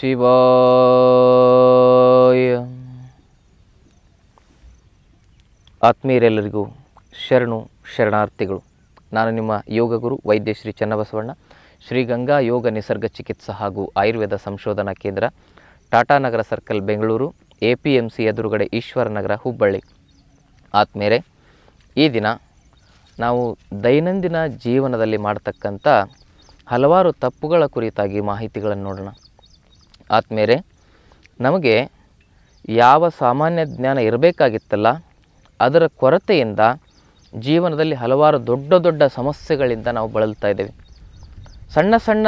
ಶಿವಾಯ ಆತ್ಮೀಯರೆಲ್ಲರಿಗೂ ಶರಣು ಶರಣಾರ್ಥಿಗಳು ನಾನು ನಿಮ್ಮ ಯೋಗ ಗುರು ವೈದ್ಯ ಶ್ರೀ ಚನ್ನಬಸವಣ್ಣ ಶ್ರೀಗಂಗಾ ಯೋಗ ನಿಸರ್ಗ ಚಿಕಿತ್ಸಾ ಹಾಗೂ ಆಯುರ್ವೇದ ಸಂಶೋಧನಾ ಕೇಂದ್ರ Tata Nagar circle Bengaluru A P M C ಎದುರುಗಡೆ ಈಶ್ವರನಗರ ಹುಬ್ಬಳ್ಳಿ ಆತ್ಮೀಯರೇ ಈ ದಿನ ನಾವು ದೈನಂದಿನ ಜೀವನದಲ್ಲಿ ಮಾಡತಕ್ಕಂಥ ಹಲವಾರು ತಪ್ಪುಗಳ ಕುರಿತಾಗಿ ಮಾಹಿತಿಗಳನ್ನು ನೋಡೋಣ ಆತ್ಮೇರೆ ನಮಗೆ ಯಾವ ಸಾಮಾನ್ಯ ಜ್ಞಾನ ಇರಬೇಕಾಗಿತ್ತಲ್ಲ ಅದರ ಕೊರತೆಯಿಂದ ಜೀವನದಲ್ಲಿ ಹಲವಾರು ದೊಡ್ಡ ದೊಡ್ಡ ಸಮಸ್ಯೆಗಳಿಂದ ನಾವು ಬಳಲ್ತಾ ಇದ್ದೇವೆ ಸಣ್ಣ ಸಣ್ಣ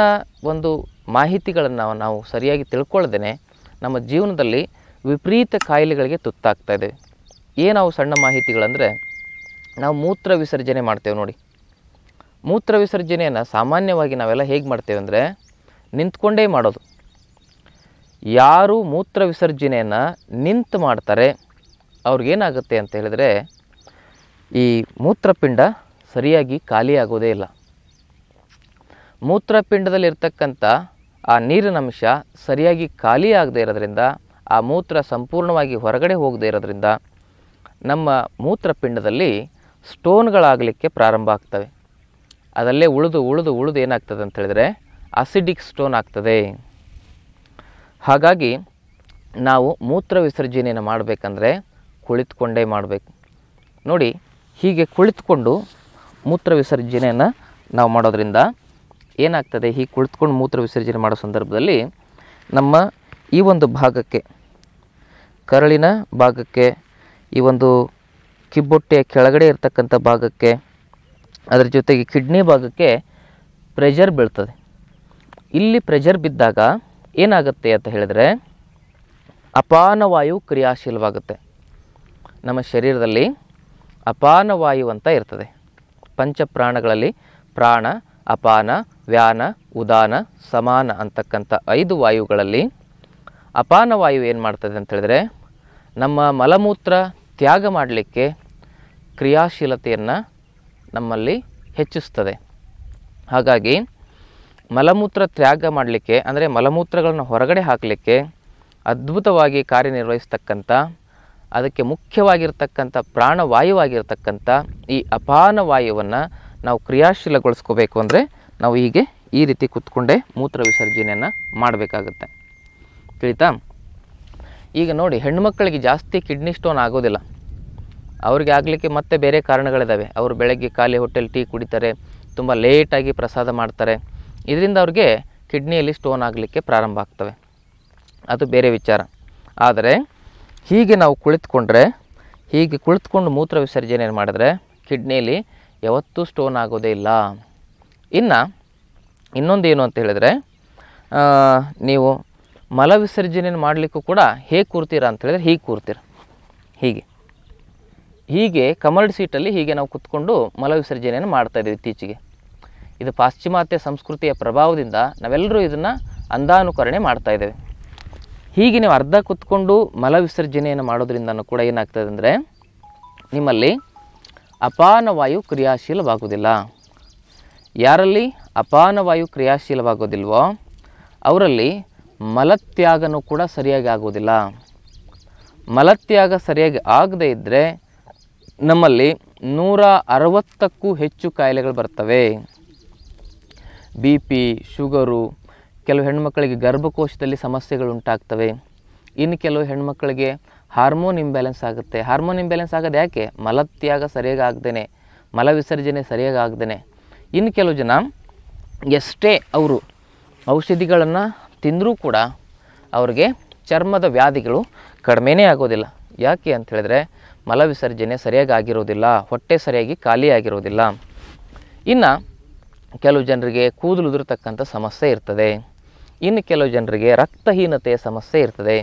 ಒಂದು ಮಾಹಿತಿಗಳನ್ನು ನಾವು ಸರಿಯಾಗಿ ತಿಳ್ಕೊಳ್ಳದೇ ನಮ್ಮ ಜೀವನದಲ್ಲಿ ವಿಪರೀತ ಕಾಯಿಲೆಗಳಿಗೆ ತುತ್ತಾಗ್ತಾ ಇದ್ದೇವೆ ಏನಾವು ಸಣ್ಣ ಮಾಹಿತಿಗಳಂದರೆ ನಾವು ಮೂತ್ರ ವಿಸರ್ಜನೆ ಮಾಡ್ತೇವೆ ನೋಡಿ ಮೂತ್ರ ವಿಸರ್ಜನೆಯನ್ನು ಸಾಮಾನ್ಯವಾಗಿ ನಾವೆಲ್ಲ ಹೇಗೆ ಮಾಡ್ತೇವೆ ಅಂದರೆ ನಿಂತ್ಕೊಂಡೇ ಮಾಡೋದು ಯಾರು ಮೂತ್ರ ವಿಸರ್ಜನೆಯನ್ನು ನಿಂತು ಮಾಡ್ತಾರೆ ಅವ್ರಿಗೇನಾಗುತ್ತೆ ಅಂತ ಹೇಳಿದರೆ ಈ ಮೂತ್ರಪಿಂಡ ಸರಿಯಾಗಿ ಖಾಲಿಯಾಗೋದೇ ಇಲ್ಲ ಮೂತ್ರಪಿಂಡದಲ್ಲಿರ್ತಕ್ಕಂಥ ಆ ನೀರಿನ ಅಂಶ ಸರಿಯಾಗಿ ಖಾಲಿಯಾಗದೇ ಇರೋದ್ರಿಂದ ಆ ಮೂತ್ರ ಸಂಪೂರ್ಣವಾಗಿ ಹೊರಗಡೆ ಹೋಗದೇ ಇರೋದ್ರಿಂದ ನಮ್ಮ ಮೂತ್ರಪಿಂಡದಲ್ಲಿ ಸ್ಟೋನ್ಗಳಾಗಲಿಕ್ಕೆ ಪ್ರಾರಂಭ ಆಗ್ತವೆ ಅದಲ್ಲೇ ಉಳಿದು ಉಳಿದು ಉಳಿದು ಏನಾಗ್ತದೆ ಅಂತ ಹೇಳಿದರೆ ಅಸಿಡಿಕ್ ಸ್ಟೋನ್ ಆಗ್ತದೆ ಹಾಗಾಗಿ ನಾವು ಮೂತ್ರ ವಿಸರ್ಜನೆಯನ್ನು ಮಾಡಬೇಕಂದ್ರೆ ಕುಳಿತುಕೊಂಡೇ ಮಾಡಬೇಕು ನೋಡಿ ಹೀಗೆ ಕುಳಿತುಕೊಂಡು ಮೂತ್ರ ವಿಸರ್ಜನೆಯನ್ನು ನಾವು ಮಾಡೋದರಿಂದ ಏನಾಗ್ತದೆ ಹೀಗೆ ಕುಳಿತುಕೊಂಡು ಮೂತ್ರ ವಿಸರ್ಜನೆ ಮಾಡೋ ಸಂದರ್ಭದಲ್ಲಿ ನಮ್ಮ ಈ ಒಂದು ಭಾಗಕ್ಕೆ ಕರಳಿನ ಭಾಗಕ್ಕೆ ಈ ಒಂದು ಕಿಬ್ಬೊಟ್ಟೆಯ ಕೆಳಗಡೆ ಇರತಕ್ಕಂಥ ಭಾಗಕ್ಕೆ ಅದರ ಜೊತೆಗೆ ಕಿಡ್ನಿ ಭಾಗಕ್ಕೆ ಪ್ರೆಷರ್ ಬೀಳ್ತದೆ ಇಲ್ಲಿ ಪ್ರೆಷರ್ ಬಿದ್ದಾಗ ಏನಾಗುತ್ತೆ ಅಂತ ಹೇಳಿದರೆ ಅಪಾನವಾಯು ಕ್ರಿಯಾಶೀಲವಾಗುತ್ತೆ ನಮ್ಮ ಶರೀರದಲ್ಲಿ ಅಪಾನವಾಯು ಅಂತ ಇರ್ತದೆ ಪಂಚಪ್ರಾಣಗಳಲ್ಲಿ ಪ್ರಾಣ ಅಪಾನ ವ್ಯಾನ ಉದಾನ ಸಮಾನ ಅಂತಕ್ಕಂಥ ಐದು ವಾಯುಗಳಲ್ಲಿ ಅಪಾನವಾಯು ಏನು ಮಾಡ್ತದೆ ಅಂತ ಹೇಳಿದ್ರೆ ನಮ್ಮ ಮಲಮೂತ್ರ ತ್ಯಾಗ ಮಾಡಲಿಕ್ಕೆ ಕ್ರಿಯಾಶೀಲತೆಯನ್ನು ನಮ್ಮಲ್ಲಿ ಹೆಚ್ಚಿಸ್ತದೆ ಹಾಗಾಗಿ ಮಲಮೂತ್ರ ತ್ಯಾಗ ಮಾಡಲಿಕ್ಕೆ ಅಂದರೆ ಮಲಮೂತ್ರಗಳನ್ನು ಹೊರಗಡೆ ಹಾಕಲಿಕ್ಕೆ ಅದ್ಭುತವಾಗಿ ಕಾರ್ಯನಿರ್ವಹಿಸ್ತಕ್ಕಂಥ ಅದಕ್ಕೆ ಮುಖ್ಯವಾಗಿರ್ತಕ್ಕಂಥ ಪ್ರಾಣವಾಯುವಾಗಿರ್ತಕ್ಕಂಥ ಈ ಅಪಾನ ವಾಯುವನ್ನು ನಾವು ಕ್ರಿಯಾಶೀಲಗೊಳಿಸ್ಕೋಬೇಕು ಅಂದರೆ ನಾವು ಹೀಗೆ ಈ ರೀತಿ ಕುತ್ಕೊಂಡೇ ಮೂತ್ರ ವಿಸರ್ಜನೆಯನ್ನು ಮಾಡಬೇಕಾಗುತ್ತೆ ತಿಳಿತಾ ಈಗ ನೋಡಿ ಹೆಣ್ಮಕ್ಕಳಿಗೆ ಜಾಸ್ತಿ ಕಿಡ್ನಿ ಸ್ಟೋನ್ ಆಗೋದಿಲ್ಲ ಅವ್ರಿಗೆ ಆಗಲಿಕ್ಕೆ ಮತ್ತೆ ಬೇರೆ ಕಾರಣಗಳಿದ್ದಾವೆ ಅವರು ಬೆಳಗ್ಗೆ ಖಾಲಿ ಹೋಟೆಲ್ ಟೀ ಕುಡಿತಾರೆ ತುಂಬ ಲೇಟಾಗಿ ಪ್ರಸಾದ ಮಾಡ್ತಾರೆ ಇದರಿಂದ ಅವ್ರಿಗೆ ಕಿಡ್ನಿಯಲ್ಲಿ ಸ್ಟೋನ್ ಆಗಲಿಕ್ಕೆ ಪ್ರಾರಂಭ ಆಗ್ತವೆ ಅದು ಬೇರೆ ವಿಚಾರ ಆದರೆ ಹೀಗೆ ನಾವು ಕುಳಿತುಕೊಂಡ್ರೆ ಹೀಗೆ ಕುಳಿತುಕೊಂಡು ಮೂತ್ರ ವಿಸರ್ಜನೆ ಮಾಡಿದ್ರೆ ಕಿಡ್ನಿಯಲ್ಲಿ ಯಾವತ್ತೂ ಸ್ಟೋನ್ ಆಗೋದೇ ಇಲ್ಲ ಇನ್ನು ಇನ್ನೊಂದು ಏನು ಅಂತ ಹೇಳಿದರೆ ನೀವು ಮಲ ಮಾಡಲಿಕ್ಕೂ ಕೂಡ ಹೇಗೆ ಕೂರ್ತೀರಾ ಅಂತ ಹೇಳಿದ್ರೆ ಹೀಗೆ ಕೂರ್ತೀರ ಹೀಗೆ ಹೀಗೆ ಕಮರ್ಡ್ ಸೀಟಲ್ಲಿ ಹೀಗೆ ನಾವು ಕುತ್ಕೊಂಡು ಮಲ ವಿಸರ್ಜನೆಯನ್ನು ಮಾಡ್ತಾಯಿದ್ದೀವಿ ಇತ್ತೀಚೆಗೆ ಇದು ಪಾಶ್ಚಿಮಾತ್ಯ ಸಂಸ್ಕೃತಿಯ ಪ್ರಭಾವದಿಂದ ನಾವೆಲ್ಲರೂ ಇದನ್ನು ಅಂದಾನುಕರಣೆ ಮಾಡ್ತಾ ಇದ್ದೇವೆ ಹೀಗೆ ನೀವು ಅರ್ಧ ಕೂತ್ಕೊಂಡು ಮಲವಿಸರ್ಜನೆಯನ್ನು ವಿಸರ್ಜನೆಯನ್ನು ಕೂಡ ಏನಾಗ್ತದೆ ಅಂದರೆ ನಿಮ್ಮಲ್ಲಿ ಅಪಾನವಾಯು ಕ್ರಿಯಾಶೀಲವಾಗುವುದಿಲ್ಲ ಯಾರಲ್ಲಿ ಅಪಾನವಾಯು ಕ್ರಿಯಾಶೀಲವಾಗೋದಿಲ್ವೋ ಅವರಲ್ಲಿ ಮಲತ್ಯಾಗನೂ ಕೂಡ ಸರಿಯಾಗಿ ಆಗುವುದಿಲ್ಲ ಮಲತ್ಯಾಗ ಸರಿಯಾಗಿ ಆಗದೇ ಇದ್ದರೆ ನಮ್ಮಲ್ಲಿ ನೂರ ಅರವತ್ತಕ್ಕೂ ಹೆಚ್ಚು ಕಾಯಿಲೆಗಳು ಬರ್ತವೆ ಬಿ ಪಿ ಶುಗರು ಕೆಲವು ಹೆಣ್ಮಕ್ಕಳಿಗೆ ಗರ್ಭಕೋಶದಲ್ಲಿ ಸಮಸ್ಯೆಗಳು ಉಂಟಾಗ್ತವೆ ಇನ್ನು ಕೆಲವು ಹೆಣ್ಮಕ್ಕಳಿಗೆ ಹಾರ್ಮೋನ್ ಇಂಬ್ಯಾಲೆನ್ಸ್ ಆಗುತ್ತೆ ಹಾರ್ಮೋನ್ ಇಂಬ್ಯಾಲೆನ್ಸ್ ಆಗೋದು ಯಾಕೆ ಮಲತ್ಯಾಗ ಸರಿಯಾಗಿ ಆಗ್ದೇನೆ ಮಲ ವಿಸರ್ಜನೆ ಸರಿಯಾಗಿ ಆಗ್ದೇನೆ ಇನ್ನು ಕೆಲವು ಜನ ಎಷ್ಟೇ ಅವರು ಔಷಧಿಗಳನ್ನು ತಿಂದರೂ ಕೂಡ ಅವ್ರಿಗೆ ಚರ್ಮದ ವ್ಯಾಧಿಗಳು ಕಡಿಮೆನೇ ಆಗೋದಿಲ್ಲ ಯಾಕೆ ಅಂತ ಹೇಳಿದ್ರೆ ಮಲ ವಿಸರ್ಜನೆ ಸರಿಯಾಗಿ ಆಗಿರೋದಿಲ್ಲ ಹೊಟ್ಟೆ ಸರಿಯಾಗಿ ಖಾಲಿಯಾಗಿರೋದಿಲ್ಲ ಇನ್ನು ಕೆಲವು ಜನರಿಗೆ ಕೂದಲು ಉದುರತಕ್ಕಂಥ ಸಮಸ್ಯೆ ಇರ್ತದೆ ಇನ್ನು ಕೆಲವು ಜನರಿಗೆ ರಕ್ತಹೀನತೆಯ ಸಮಸ್ಯೆ ಇರ್ತದೆ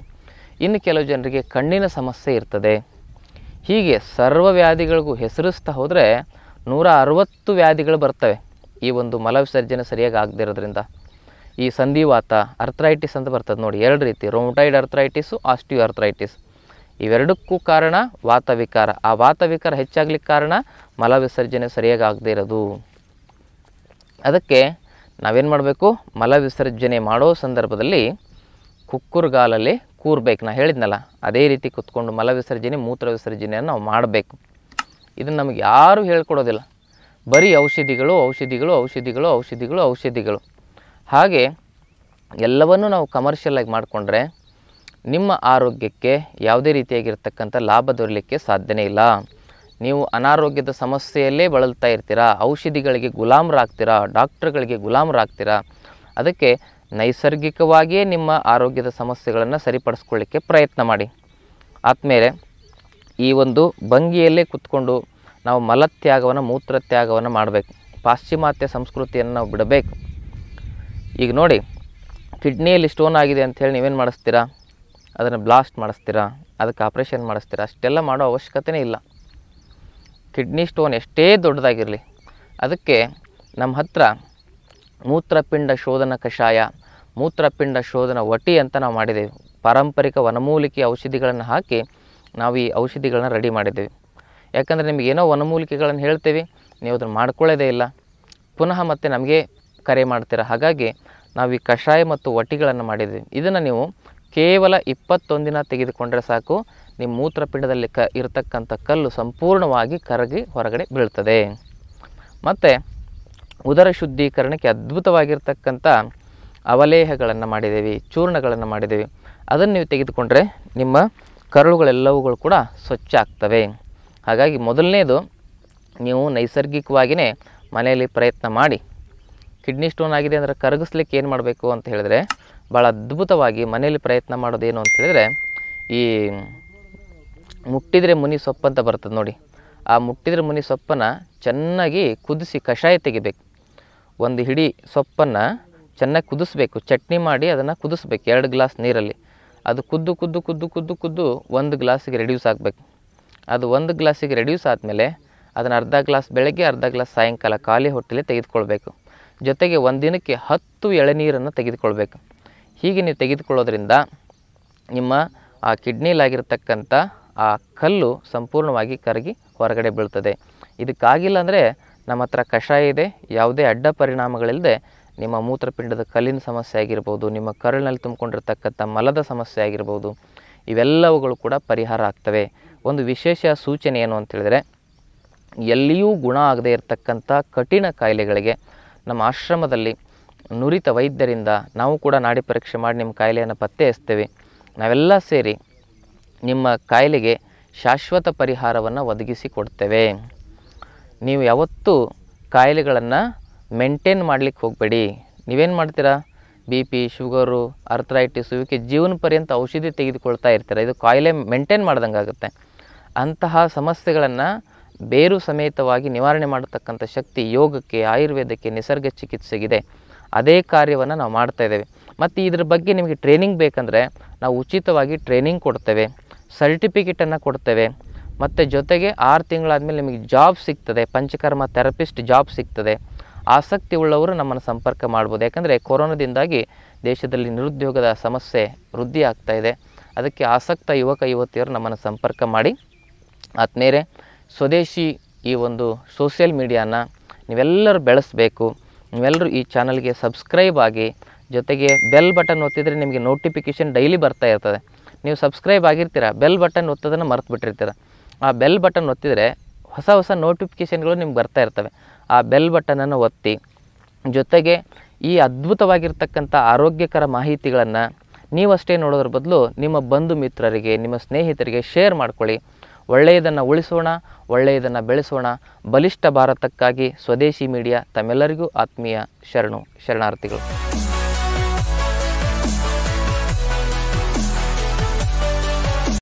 ಇನ್ನು ಕೆಲವು ಜನರಿಗೆ ಕಣ್ಣಿನ ಸಮಸ್ಯೆ ಇರ್ತದೆ ಹೀಗೆ ಸರ್ವ ವ್ಯಾಧಿಗಳಿಗೂ ಹೆಸರಿಸ್ತಾ ಹೋದರೆ ನೂರ ಅರವತ್ತು ವ್ಯಾಧಿಗಳು ಬರ್ತವೆ ಈ ಒಂದು ಮಲವಿಸರ್ಜನೆ ಸರಿಯಾಗಿ ಇರೋದ್ರಿಂದ ಈ ಸಂಧಿವಾತ ಅರ್ಥ್ರೈಟಿಸ್ ಅಂತ ಬರ್ತದೆ ನೋಡಿ ಎರಡು ರೀತಿ ರೋಮಟೈಡ್ ಅರ್ಥ್ರೈಟಿಸು ಆಸ್ಟಿಯೋ ಅರ್ಥ್ರೈಟಿಸ್ ಇವೆರಡಕ್ಕೂ ಕಾರಣ ವಾತವಿಕಾರ ಆ ವಾತವಿಕಾರ ಹೆಚ್ಚಾಗ್ಲಿಕ್ಕೆ ಕಾರಣ ಮಲವಿಸರ್ಜನೆ ಸರಿಯಾಗಿ ಆಗದೇ ಇರೋದು ಅದಕ್ಕೆ ನಾವೇನು ಮಾಡಬೇಕು ಮಲವಿಸರ್ಜನೆ ಮಾಡೋ ಸಂದರ್ಭದಲ್ಲಿ ಕುಕ್ಕುರ್ಗಾಲಲ್ಲಿ ಕೂರ್ಬೇಕು ನಾ ಹೇಳಿದ್ನಲ್ಲ ಅದೇ ರೀತಿ ಕುತ್ಕೊಂಡು ಮಲವಿಸರ್ಜನೆ ಮೂತ್ರ ವಿಸರ್ಜನೆಯನ್ನು ನಾವು ಮಾಡಬೇಕು ಇದನ್ನು ನಮಗೆ ಯಾರೂ ಹೇಳ್ಕೊಡೋದಿಲ್ಲ ಬರೀ ಔಷಧಿಗಳು ಔಷಧಿಗಳು ಔಷಧಿಗಳು ಔಷಧಿಗಳು ಔಷಧಿಗಳು ಹಾಗೆ ಎಲ್ಲವನ್ನೂ ನಾವು ಕಮರ್ಷಿಯಲ್ಲಾಗಿ ಮಾಡಿಕೊಂಡ್ರೆ ನಿಮ್ಮ ಆರೋಗ್ಯಕ್ಕೆ ಯಾವುದೇ ರೀತಿಯಾಗಿರ್ತಕ್ಕಂಥ ಲಾಭ ದೊರಲಿಕ್ಕೆ ಸಾಧ್ಯನೇ ಇಲ್ಲ ನೀವು ಅನಾರೋಗ್ಯದ ಸಮಸ್ಯೆಯಲ್ಲೇ ಬಳಲ್ತಾ ಇರ್ತೀರಾ ಔಷಧಿಗಳಿಗೆ ಗುಲಾಮರಾಗ್ತೀರಾ ಡಾಕ್ಟ್ರುಗಳಿಗೆ ಗುಲಾಮರಾಗ್ತೀರಾ ಅದಕ್ಕೆ ನೈಸರ್ಗಿಕವಾಗಿಯೇ ನಿಮ್ಮ ಆರೋಗ್ಯದ ಸಮಸ್ಯೆಗಳನ್ನು ಸರಿಪಡಿಸ್ಕೊಳ್ಳಿಕ್ಕೆ ಪ್ರಯತ್ನ ಮಾಡಿ ಆದಮೇಲೆ ಈ ಒಂದು ಭಂಗಿಯಲ್ಲೇ ಕುತ್ಕೊಂಡು ನಾವು ಮಲತ್ಯಾಗವನ್ನು ತ್ಯಾಗವನ್ನು ಮಾಡಬೇಕು ಪಾಶ್ಚಿಮಾತ್ಯ ಸಂಸ್ಕೃತಿಯನ್ನು ನಾವು ಬಿಡಬೇಕು ಈಗ ನೋಡಿ ಕಿಡ್ನಿಯಲ್ಲಿ ಸ್ಟೋನ್ ಆಗಿದೆ ಅಂಥೇಳಿ ನೀವೇನು ಮಾಡಿಸ್ತೀರಾ ಅದನ್ನು ಬ್ಲಾಸ್ಟ್ ಮಾಡಿಸ್ತೀರಾ ಅದಕ್ಕೆ ಆಪ್ರೇಷನ್ ಮಾಡಿಸ್ತೀರಾ ಅಷ್ಟೆಲ್ಲ ಮಾಡೋ ಅವಶ್ಯಕತೆಯೇ ಇಲ್ಲ ಕಿಡ್ನಿ ಸ್ಟೋನ್ ಎಷ್ಟೇ ದೊಡ್ಡದಾಗಿರಲಿ ಅದಕ್ಕೆ ನಮ್ಮ ಹತ್ರ ಮೂತ್ರಪಿಂಡ ಶೋಧನ ಕಷಾಯ ಮೂತ್ರಪಿಂಡ ಶೋಧನ ವಟಿ ಅಂತ ನಾವು ಮಾಡಿದ್ದೇವೆ ಪಾರಂಪರಿಕ ವನಮೂಲಿಕೆ ಔಷಧಿಗಳನ್ನು ಹಾಕಿ ನಾವು ಈ ಔಷಧಿಗಳನ್ನ ರೆಡಿ ಮಾಡಿದ್ದೇವೆ ಯಾಕಂದರೆ ನಿಮಗೆ ಏನೋ ವನಮೂಲಿಕೆಗಳನ್ನು ಹೇಳ್ತೇವೆ ನೀವು ಅದನ್ನು ಮಾಡ್ಕೊಳ್ಳೋದೇ ಇಲ್ಲ ಪುನಃ ಮತ್ತೆ ನಮಗೆ ಕರೆ ಮಾಡ್ತೀರ ಹಾಗಾಗಿ ನಾವು ಈ ಕಷಾಯ ಮತ್ತು ಒಟ್ಟಿಗಳನ್ನು ಮಾಡಿದ್ದೀವಿ ಇದನ್ನು ನೀವು ಕೇವಲ ಇಪ್ಪತ್ತೊಂದಿನ ದಿನ ತೆಗೆದುಕೊಂಡ್ರೆ ಸಾಕು ನಿಮ್ಮ ಮೂತ್ರಪಿಂಡದಲ್ಲಿ ಕ ಇರತಕ್ಕಂಥ ಕಲ್ಲು ಸಂಪೂರ್ಣವಾಗಿ ಕರಗಿ ಹೊರಗಡೆ ಬೀಳ್ತದೆ ಮತ್ತು ಉದರ ಶುದ್ಧೀಕರಣಕ್ಕೆ ಅದ್ಭುತವಾಗಿರ್ತಕ್ಕಂಥ ಅವಲೇಹಗಳನ್ನು ಮಾಡಿದ್ದೀವಿ ಚೂರ್ಣಗಳನ್ನು ಮಾಡಿದ್ದೀವಿ ಅದನ್ನು ನೀವು ತೆಗೆದುಕೊಂಡ್ರೆ ನಿಮ್ಮ ಕರುಳುಗಳೆಲ್ಲವುಗಳು ಕೂಡ ಸ್ವಚ್ಛ ಆಗ್ತವೆ ಹಾಗಾಗಿ ಮೊದಲನೇದು ನೀವು ನೈಸರ್ಗಿಕವಾಗಿಯೇ ಮನೆಯಲ್ಲಿ ಪ್ರಯತ್ನ ಮಾಡಿ ಕಿಡ್ನಿ ಸ್ಟೋನ್ ಆಗಿದೆ ಅಂದರೆ ಕರಗಿಸ್ಲಿಕ್ಕೆ ಏನು ಮಾಡಬೇಕು ಅಂತ ಹೇಳಿದ್ರೆ ಭಾಳ ಅದ್ಭುತವಾಗಿ ಮನೆಯಲ್ಲಿ ಪ್ರಯತ್ನ ಮಾಡೋದೇನು ಅಂತ ಹೇಳಿದ್ರೆ ಈ ಮುಟ್ಟಿದರೆ ಮುನಿ ಸೊಪ್ಪು ಅಂತ ಬರ್ತದೆ ನೋಡಿ ಆ ಮುಟ್ಟಿದರೆ ಮುನಿ ಸೊಪ್ಪನ್ನು ಚೆನ್ನಾಗಿ ಕುದಿಸಿ ಕಷಾಯ ತೆಗಿಬೇಕು ಒಂದು ಹಿಡಿ ಸೊಪ್ಪನ್ನು ಚೆನ್ನಾಗಿ ಕುದಿಸ್ಬೇಕು ಚಟ್ನಿ ಮಾಡಿ ಅದನ್ನು ಕುದಿಸ್ಬೇಕು ಎರಡು ಗ್ಲಾಸ್ ನೀರಲ್ಲಿ ಅದು ಕುದ್ದು ಕುದ್ದು ಕುದ್ದು ಕುದ್ದು ಕುದ್ದು ಒಂದು ಗ್ಲಾಸಿಗೆ ರೆಡ್ಯೂಸ್ ಆಗಬೇಕು ಅದು ಒಂದು ಗ್ಲಾಸಿಗೆ ರೆಡ್ಯೂಸ್ ಆದಮೇಲೆ ಅದನ್ನು ಅರ್ಧ ಗ್ಲಾಸ್ ಬೆಳಗ್ಗೆ ಅರ್ಧ ಗ್ಲಾಸ್ ಸಾಯಂಕಾಲ ಖಾಲಿ ಹೊಟ್ಟೆಲಿ ತೆಗೆದುಕೊಳ್ಬೇಕು ಜೊತೆಗೆ ಒಂದು ದಿನಕ್ಕೆ ಹತ್ತು ಎಳೆನೀರನ್ನು ತೆಗೆದುಕೊಳ್ಬೇಕು ಹೀಗೆ ನೀವು ತೆಗೆದುಕೊಳ್ಳೋದ್ರಿಂದ ನಿಮ್ಮ ಆ ಕಿಡ್ನಿಲಾಗಿರ್ತಕ್ಕಂಥ ಆ ಕಲ್ಲು ಸಂಪೂರ್ಣವಾಗಿ ಕರಗಿ ಹೊರಗಡೆ ಬೀಳ್ತದೆ ಇದಕ್ಕಾಗಿಲ್ಲ ಅಂದರೆ ನಮ್ಮ ಹತ್ರ ಕಷಾಯ ಇದೆ ಯಾವುದೇ ಅಡ್ಡ ಪರಿಣಾಮಗಳಿಲ್ಲದೆ ನಿಮ್ಮ ಮೂತ್ರಪಿಂಡದ ಕಲ್ಲಿನ ಸಮಸ್ಯೆ ಆಗಿರ್ಬೋದು ನಿಮ್ಮ ಕರುಳಿನಲ್ಲಿ ತುಂಬಿಕೊಂಡಿರ್ತಕ್ಕಂಥ ಮಲದ ಸಮಸ್ಯೆ ಆಗಿರ್ಬೋದು ಇವೆಲ್ಲವುಗಳು ಕೂಡ ಪರಿಹಾರ ಆಗ್ತವೆ ಒಂದು ವಿಶೇಷ ಸೂಚನೆ ಏನು ಅಂತೇಳಿದರೆ ಎಲ್ಲಿಯೂ ಗುಣ ಆಗದೇ ಇರತಕ್ಕಂಥ ಕಠಿಣ ಕಾಯಿಲೆಗಳಿಗೆ ನಮ್ಮ ಆಶ್ರಮದಲ್ಲಿ ನುರಿತ ವೈದ್ಯರಿಂದ ನಾವು ಕೂಡ ನಾಡಿ ಪರೀಕ್ಷೆ ಮಾಡಿ ನಿಮ್ಮ ಕಾಯಿಲೆಯನ್ನು ಪತ್ತೆ ಹಚ್ತೇವೆ ನಾವೆಲ್ಲ ಸೇರಿ ನಿಮ್ಮ ಕಾಯಿಲೆಗೆ ಶಾಶ್ವತ ಪರಿಹಾರವನ್ನು ಒದಗಿಸಿಕೊಡ್ತೇವೆ ನೀವು ಯಾವತ್ತೂ ಕಾಯಿಲೆಗಳನ್ನು ಮೇಂಟೈನ್ ಮಾಡಲಿಕ್ಕೆ ಹೋಗಬೇಡಿ ನೀವೇನು ಮಾಡ್ತೀರಾ ಬಿ ಪಿ ಶುಗರು ಅರ್ಥರೈಟಿಸು ಇವಕ್ಕೆ ಜೀವನ ಪರ್ಯಂತ ಔಷಧಿ ತೆಗೆದುಕೊಳ್ತಾ ಇರ್ತೀರ ಇದು ಕಾಯಿಲೆ ಮೇಂಟೈನ್ ಮಾಡ್ದಂಗೆ ಆಗುತ್ತೆ ಅಂತಹ ಸಮಸ್ಯೆಗಳನ್ನು ಬೇರು ಸಮೇತವಾಗಿ ನಿವಾರಣೆ ಮಾಡತಕ್ಕಂಥ ಶಕ್ತಿ ಯೋಗಕ್ಕೆ ಆಯುರ್ವೇದಕ್ಕೆ ನಿಸರ್ಗ ಚಿಕಿತ್ಸೆಗಿದೆ ಅದೇ ಕಾರ್ಯವನ್ನು ನಾವು ಮಾಡ್ತಾ ಇದ್ದೇವೆ ಮತ್ತು ಇದ್ರ ಬಗ್ಗೆ ನಿಮಗೆ ಟ್ರೈನಿಂಗ್ ಬೇಕಂದರೆ ನಾವು ಉಚಿತವಾಗಿ ಟ್ರೈನಿಂಗ್ ಕೊಡ್ತೇವೆ ಸರ್ಟಿಫಿಕೇಟನ್ನು ಕೊಡ್ತೇವೆ ಮತ್ತು ಜೊತೆಗೆ ಆರು ತಿಂಗಳಾದಮೇಲೆ ನಿಮಗೆ ಜಾಬ್ ಸಿಗ್ತದೆ ಪಂಚಕರ್ಮ ಥೆರಪಿಸ್ಟ್ ಜಾಬ್ ಸಿಗ್ತದೆ ಆಸಕ್ತಿ ಉಳ್ಳವರು ನಮ್ಮನ್ನು ಸಂಪರ್ಕ ಮಾಡ್ಬೋದು ಯಾಕಂದರೆ ಕೊರೋನಾದಿಂದಾಗಿ ದೇಶದಲ್ಲಿ ನಿರುದ್ಯೋಗದ ಸಮಸ್ಯೆ ವೃದ್ಧಿ ಆಗ್ತಾ ಇದೆ ಅದಕ್ಕೆ ಆಸಕ್ತ ಯುವಕ ಯುವತಿಯರು ನಮ್ಮನ್ನು ಸಂಪರ್ಕ ಮಾಡಿ ಆತ್ಮೇರೆ ಸ್ವದೇಶಿ ಈ ಒಂದು ಸೋಷಿಯಲ್ ಮೀಡಿಯಾನ ನೀವೆಲ್ಲರೂ ಬೆಳೆಸಬೇಕು ನೀವೆಲ್ಲರೂ ಈ ಚಾನಲ್ಗೆ ಸಬ್ಸ್ಕ್ರೈಬ್ ಆಗಿ ಜೊತೆಗೆ ಬೆಲ್ ಬಟನ್ ಒತ್ತಿದರೆ ನಿಮಗೆ ನೋಟಿಫಿಕೇಷನ್ ಡೈಲಿ ಬರ್ತಾ ಇರ್ತದೆ ನೀವು ಸಬ್ಸ್ಕ್ರೈಬ್ ಆಗಿರ್ತೀರ ಬೆಲ್ ಬಟನ್ ಒತ್ತೋದನ್ನು ಮರೆತು ಬಿಟ್ಟಿರ್ತೀರ ಆ ಬೆಲ್ ಬಟನ್ ಒತ್ತಿದರೆ ಹೊಸ ಹೊಸ ನೋಟಿಫಿಕೇಷನ್ಗಳು ನಿಮ್ಗೆ ಬರ್ತಾ ಇರ್ತವೆ ಆ ಬೆಲ್ ಬಟನನ್ನು ಒತ್ತಿ ಜೊತೆಗೆ ಈ ಅದ್ಭುತವಾಗಿರ್ತಕ್ಕಂಥ ಆರೋಗ್ಯಕರ ಮಾಹಿತಿಗಳನ್ನು ನೀವಷ್ಟೇ ನೋಡೋದ್ರ ಬದಲು ನಿಮ್ಮ ಬಂಧು ಮಿತ್ರರಿಗೆ ನಿಮ್ಮ ಸ್ನೇಹಿತರಿಗೆ ಶೇರ್ ಮಾಡ್ಕೊಳ್ಳಿ ಒಳ್ಳೆಯದನ್ನು ಉಳಿಸೋಣ ಒಳ್ಳೆಯದನ್ನು ಬೆಳೆಸೋಣ ಬಲಿಷ್ಠ ಭಾರತಕ್ಕಾಗಿ ಸ್ವದೇಶಿ ಮೀಡಿಯಾ ತಮ್ಮೆಲ್ಲರಿಗೂ ಆತ್ಮೀಯ ಶರಣು ಶರಣಾರ್ಥಿಗಳು